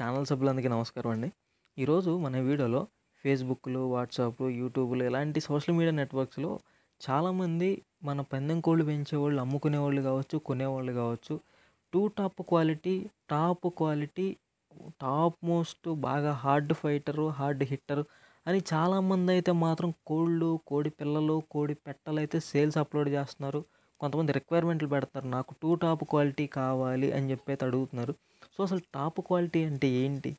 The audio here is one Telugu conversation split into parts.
ఛానల్ సభ్యులందరికీ నమస్కారం అండి ఈరోజు మన వీడియోలో ఫేస్బుక్లు వాట్సాప్లు యూట్యూబ్లు ఇలాంటి సోషల్ మీడియా నెట్వర్క్స్లో చాలామంది మన పందెం కోళ్ళు పెంచేవాళ్ళు అమ్ముకునేవాళ్ళు కావచ్చు కొనేవాళ్ళు కావచ్చు too top quality top quality top most బాగా హార్డ్ ఫైటరు హార్డ్ హిట్టరు అని చాలామంది అయితే మాత్రం కోళ్ళు కోడి పిల్లలు కోడి పెట్టలు అయితే సేల్స్ అప్లోడ్ చేస్తున్నారు కొంతమంది రిక్వైర్మెంట్లు పెడతారు నాకు టూ టాప్ క్వాలిటీ కావాలి అని చెప్పేసి అడుగుతున్నారు సో అసలు టాప్ క్వాలిటీ అంటే ఏంటి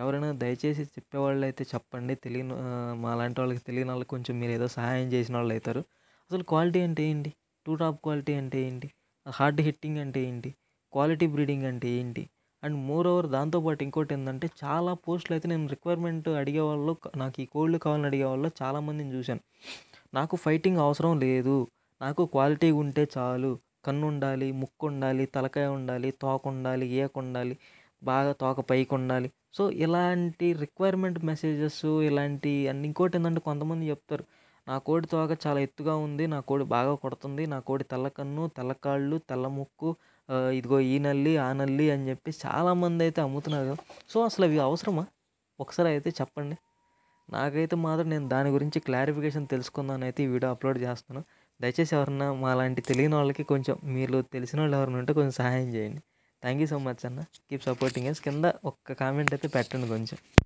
ఎవరైనా దయచేసి చెప్పేవాళ్ళు అయితే చెప్పండి తెలియని మా లాంటి వాళ్ళకి తెలియని వాళ్ళకి కొంచెం మీరు ఏదో సహాయం చేసిన వాళ్ళు అవుతారు అసలు క్వాలిటీ అంటే ఏంటి టూ టాప్ క్వాలిటీ అంటే ఏంటి హార్డ్ హిట్టింగ్ అంటే ఏంటి క్వాలిటీ బ్రీడింగ్ అంటే ఏంటి అండ్ మోర్ ఓవర్ దాంతోపాటు ఇంకోటి ఏంటంటే చాలా పోస్టులు అయితే నేను రిక్వైర్మెంట్ అడిగే వాళ్ళు నాకు ఈ కోళ్ళు కావాలని అడిగే వాళ్ళు చాలామందిని చూశాను నాకు ఫైటింగ్ అవసరం లేదు నాకు క్వాలిటీ ఉంటే చాలు కన్ను ఉండాలి ముక్కు ఉండాలి తలకాయ ఉండాలి తోక ఉండాలి ఏకుండాలి ఉండాలి బాగా తోక పైకి ఉండాలి సో ఇలాంటి రిక్వైర్మెంట్ మెసేజెస్ ఇలాంటి అన్ని ఇంకోటి ఏంటంటే కొంతమంది చెప్తారు నా కోడి తోక చాలా ఎత్తుగా ఉంది నా కోడి బాగా కొడుతుంది నా కోడి తెల్ల కన్ను తెల్ల కాళ్ళు తెల్ల ముక్కు ఇదిగో ఈ నల్లి ఆ నల్లి అని చెప్పి చాలామంది అయితే అమ్ముతున్నారు సో అసలు అవి అవసరమా ఒకసారి అయితే చెప్పండి నాకైతే మాత్రం నేను దాని గురించి క్లారిఫికేషన్ తెలుసుకుందానైతే ఈ వీడియో అప్లోడ్ చేస్తాను దయచేసి ఎవరన్నా మా లాంటి తెలియని వాళ్ళకి కొంచెం మీరు తెలిసిన వాళ్ళు ఎవరైనా ఉంటే కొంచెం సహాయం చేయండి థ్యాంక్ యూ సో మచ్ అన్న కీప్ సపోర్టింగ్ ఎస్ కింద ఒక్క కామెంట్ అయితే పెట్టండి కొంచెం